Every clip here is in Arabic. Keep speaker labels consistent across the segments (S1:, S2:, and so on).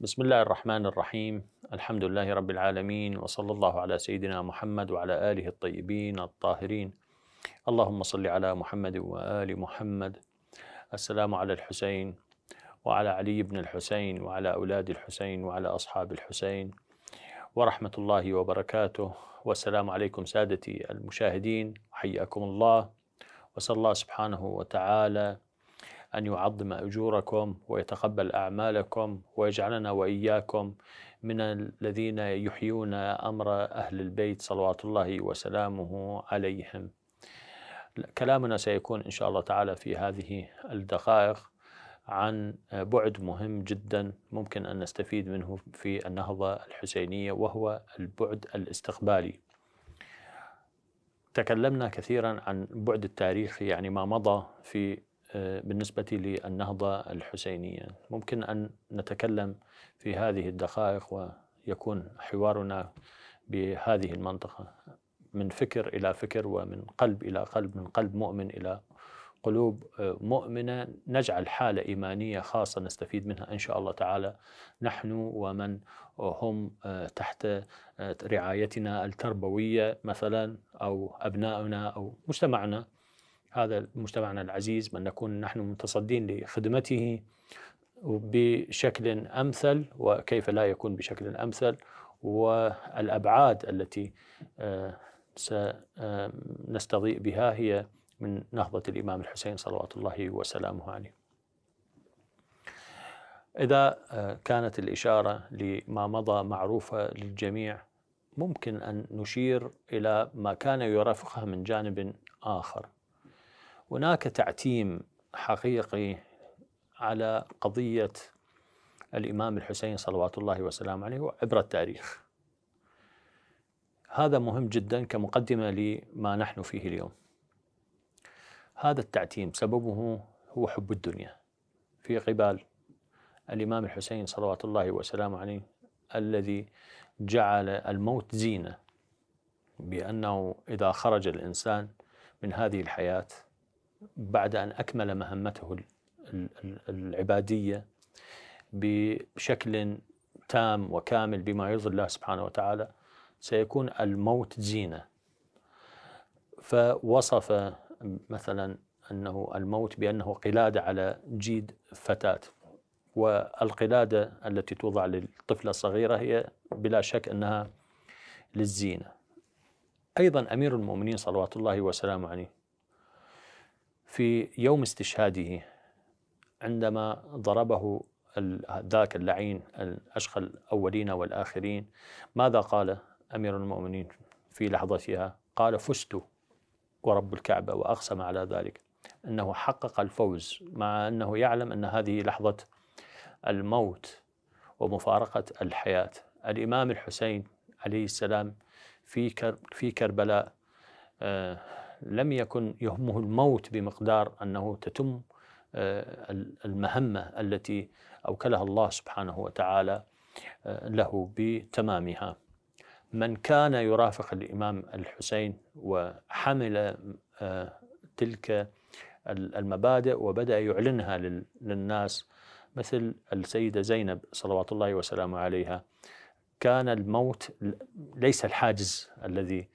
S1: بسم الله الرحمن الرحيم الحمد لله رب العالمين وصلى الله على سيدنا محمد وعلى اله الطيبين الطاهرين اللهم صل على محمد وال محمد السلام على الحسين وعلى علي بن الحسين وعلى اولاد الحسين وعلى اصحاب الحسين ورحمه الله وبركاته والسلام عليكم سادتي المشاهدين حياكم الله وصلى الله سبحانه وتعالى أن يعظم أجوركم ويتقبل أعمالكم ويجعلنا وإياكم من الذين يحيون أمر أهل البيت صلوات الله وسلامه عليهم كلامنا سيكون إن شاء الله تعالى في هذه الدقائق عن بعد مهم جدا ممكن أن نستفيد منه في النهضة الحسينية وهو البعد الاستقبالي تكلمنا كثيرا عن بعد التاريخ يعني ما مضى في بالنسبة للنهضة الحسينية ممكن أن نتكلم في هذه الدقائق ويكون حوارنا بهذه المنطقة من فكر إلى فكر ومن قلب إلى قلب من قلب مؤمن إلى قلوب مؤمنة نجعل حالة إيمانية خاصة نستفيد منها إن شاء الله تعالى نحن ومن هم تحت رعايتنا التربوية مثلا أو أبنائنا أو مجتمعنا هذا مجتمعنا العزيز من نكون نحن متصدين لخدمته بشكل امثل وكيف لا يكون بشكل امثل والابعاد التي آه، سنستضيء آه، بها هي من نهضه الامام الحسين صلوات الله وسلامه عليه. اذا آه، كانت الاشاره لما مضى معروفه للجميع ممكن ان نشير الى ما كان يرافقها من جانب اخر هناك تعتيم حقيقي على قضية الإمام الحسين صلوات الله وسلامه عليه عبر التاريخ هذا مهم جدا كمقدمة لما نحن فيه اليوم هذا التعتيم سببه هو حب الدنيا في قبال الإمام الحسين صلوات الله وسلامه عليه الذي جعل الموت زينة بأنه إذا خرج الإنسان من هذه الحياة بعد أن أكمل مهمته العبادية بشكل تام وكامل بما يرضي الله سبحانه وتعالى سيكون الموت زينة فوصف مثلا أنه الموت بأنه قلادة على جيد فتاة والقلادة التي توضع للطفلة الصغيرة هي بلا شك أنها للزينة أيضا أمير المؤمنين صلوات الله وسلامه عليه في يوم استشهاده عندما ضربه ذاك اللعين الأشقى الأولين والآخرين ماذا قال أمير المؤمنين في لحظتها قال فزت ورب الكعبة وأقسم على ذلك أنه حقق الفوز مع أنه يعلم أن هذه لحظة الموت ومفارقة الحياة الإمام الحسين عليه السلام في في كربلاء آه، لم يكن يهمه الموت بمقدار انه تتم آه، المهمه التي اوكلها الله سبحانه وتعالى آه، له بتمامها. من كان يرافق الامام الحسين وحمل آه، تلك المبادئ وبدا يعلنها للناس مثل السيده زينب صلوات الله وسلامه عليها كان الموت ليس الحاجز الذي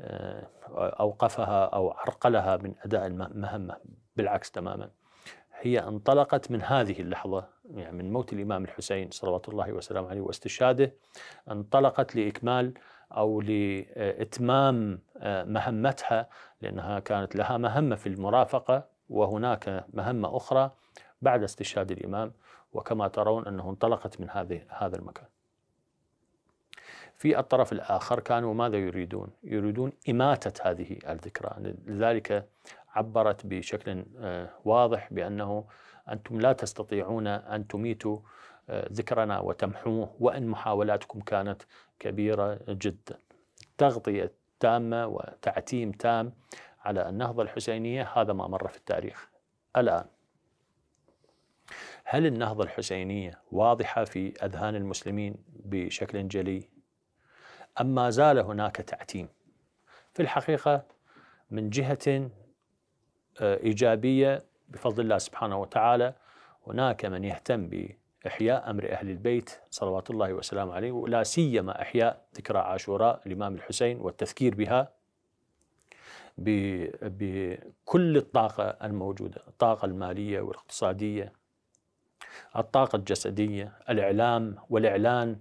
S1: آه، أوقفها أو عرقلها من أداء المهمة بالعكس تماما هي انطلقت من هذه اللحظة يعني من موت الإمام الحسين صلوات الله وسلامه عليه واستشهاده انطلقت لإكمال أو لإتمام آه، مهمتها لأنها كانت لها مهمة في المرافقة وهناك مهمة أخرى بعد استشهاد الإمام وكما ترون أنه انطلقت من هذه هذا المكان في الطرف الآخر كانوا ماذا يريدون؟ يريدون إماتة هذه الذكرى لذلك عبرت بشكل آه، واضح بأنه أنتم لا تستطيعون أن تميتوا آه، ذكرنا وتمحوه وإن محاولاتكم كانت كبيرة جدا تغطية تامة وتعتيم تام على النهضة الحسينية هذا ما مر في التاريخ الآن هل النهضة الحسينية واضحة في أذهان المسلمين بشكل جلي؟ أما زال هناك تعتيم في الحقيقة من جهة آه، إيجابية بفضل الله سبحانه وتعالى هناك من يهتم بإحياء أمر أهل البيت صلوات الله وسلامه عليه ولا سيما إحياء ذكرى عاشوراء الإمام الحسين والتذكير بها بكل الطاقة الموجودة الطاقة المالية والاقتصادية الطاقة الجسدية الإعلام والإعلان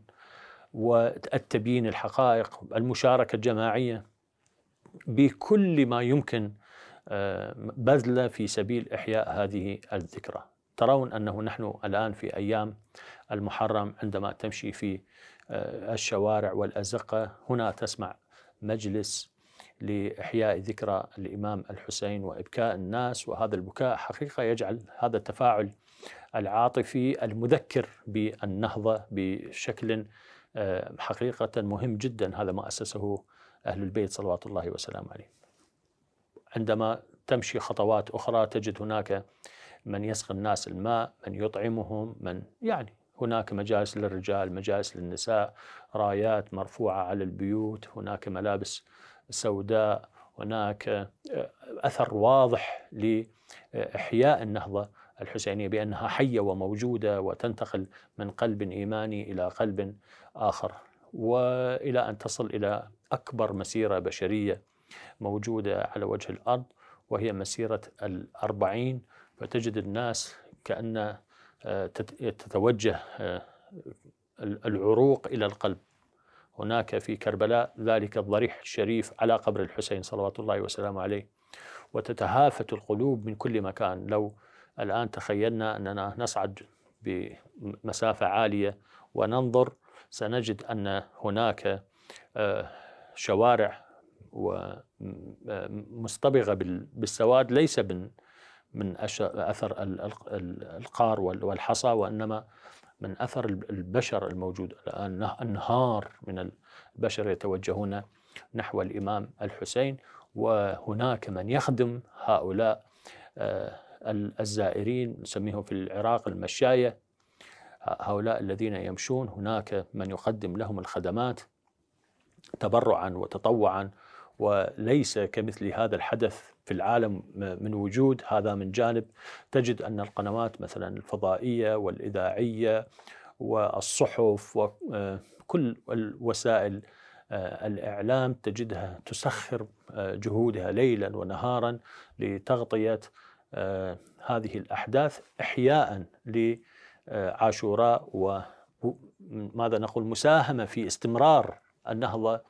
S1: والتبيين الحقائق المشاركة الجماعية بكل ما يمكن آه، بذله في سبيل إحياء هذه الذكرى ترون أنه نحن الآن في أيام المحرم عندما تمشي في آه، الشوارع والأزقة هنا تسمع مجلس لإحياء ذكرى الإمام الحسين وإبكاء الناس وهذا البكاء حقيقة يجعل هذا التفاعل العاطفي المذكر بالنهضة بشكل آه، حقيقة مهم جدا هذا ما أسسه أهل البيت صلوات الله وسلامه عليه عندما تمشي خطوات أخرى تجد هناك من يسقي الناس الماء من يطعمهم من يعني هناك مجالس للرجال مجالس للنساء رايات مرفوعة على البيوت هناك ملابس سوداء هناك آه، أثر واضح لإحياء النهضة الحسينيه بانها حيه وموجوده وتنتقل من قلب ايماني الى قلب اخر والى ان تصل الى اكبر مسيره بشريه موجوده على وجه الارض وهي مسيره الأربعين فتجد الناس كأن آه، تتوجه آه، العروق إلى القلب هناك في كربلاء ذلك الضريح الشريف على قبر الحسين صلوات الله وسلامه عليه وتتهافت القلوب من كل مكان لو الآن تخيلنا أننا نصعد بمسافة عالية وننظر سنجد أن هناك آه، شوارع مصطبغة بالسواد ليس من من أثر القار والحصى وإنما من أثر البشر الموجود الآن أنهار من البشر يتوجهون نحو الإمام الحسين وهناك من يخدم هؤلاء آه، الزائرين نسميهم في العراق المشاية هؤلاء الذين يمشون هناك من يقدم لهم الخدمات تبرعا وتطوعا وليس كمثل هذا الحدث في العالم من وجود هذا من جانب تجد ان القنوات مثلا الفضائيه والاذاعيه والصحف وكل وسائل آه، الاعلام تجدها تسخر آه، جهودها ليلا ونهارا لتغطيه آه، هذه الأحداث إحياء لعاشوراء وماذا نقول مساهمة في استمرار النهضة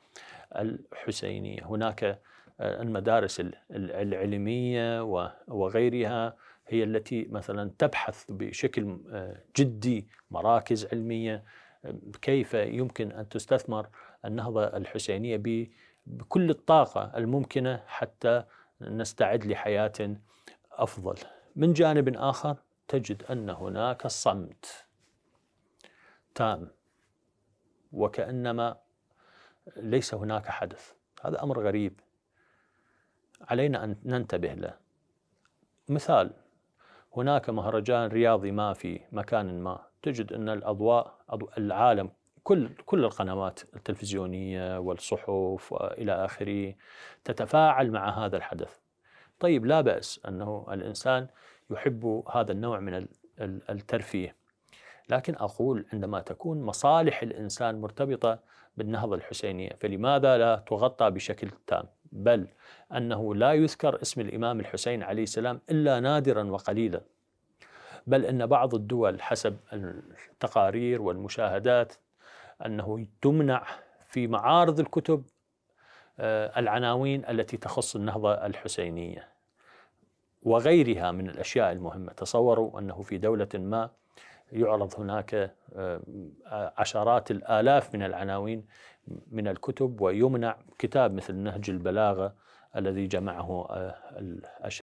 S1: الحسينية هناك آه، المدارس العلمية وغيرها هي التي مثلا تبحث بشكل آه، جدي مراكز علمية كيف يمكن أن تستثمر النهضة الحسينية بكل الطاقة الممكنة حتى نستعد لحياة أفضل من جانب آخر تجد أن هناك صمت تام وكأنما ليس هناك حدث هذا أمر غريب علينا أن ننتبه له مثال هناك مهرجان رياضي ما في مكان ما تجد أن الأضواء العالم كل كل القنوات التلفزيونيه والصحف والى اخره تتفاعل مع هذا الحدث طيب لا بأس أنه الإنسان يحب هذا النوع من الترفيه لكن أقول عندما تكون مصالح الإنسان مرتبطة بالنهضة الحسينية فلماذا لا تغطى بشكل تام بل أنه لا يذكر اسم الإمام الحسين عليه السلام إلا نادرا وقليلا بل أن بعض الدول حسب التقارير والمشاهدات أنه تمنع في معارض الكتب آه، العناوين التي تخص النهضة الحسينية وغيرها من الأشياء المهمة تصوروا أنه في دولة ما يعرض هناك آه، عشرات الآلاف من العناوين من الكتب ويمنع كتاب مثل نهج البلاغة الذي جمعه آه،